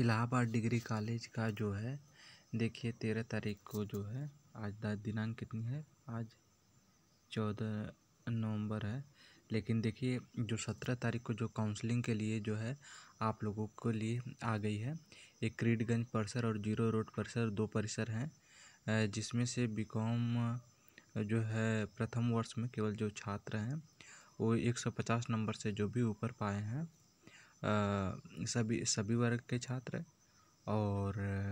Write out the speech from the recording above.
Allahabad degree college का जो है देखिए तेरह तारीख को जो है आज दिनांक कितनी है आज चौदह नवंबर है लेकिन देखिए जो सत्रह तारीख को जो काउंसलिंग के लिए जो है आप लोगों के लिए आ गई है एक क्रीडगंज परिसर और जीरो रोड परिसर दो परिसर हैं जिसमें से बीकॉम जो है प्रथम वर्ष में केवल जो छात्र हैं वो एक सौ पचास नंबर से जो भी ऊपर पाए हैं सभी सभी वर्ग के छात्र और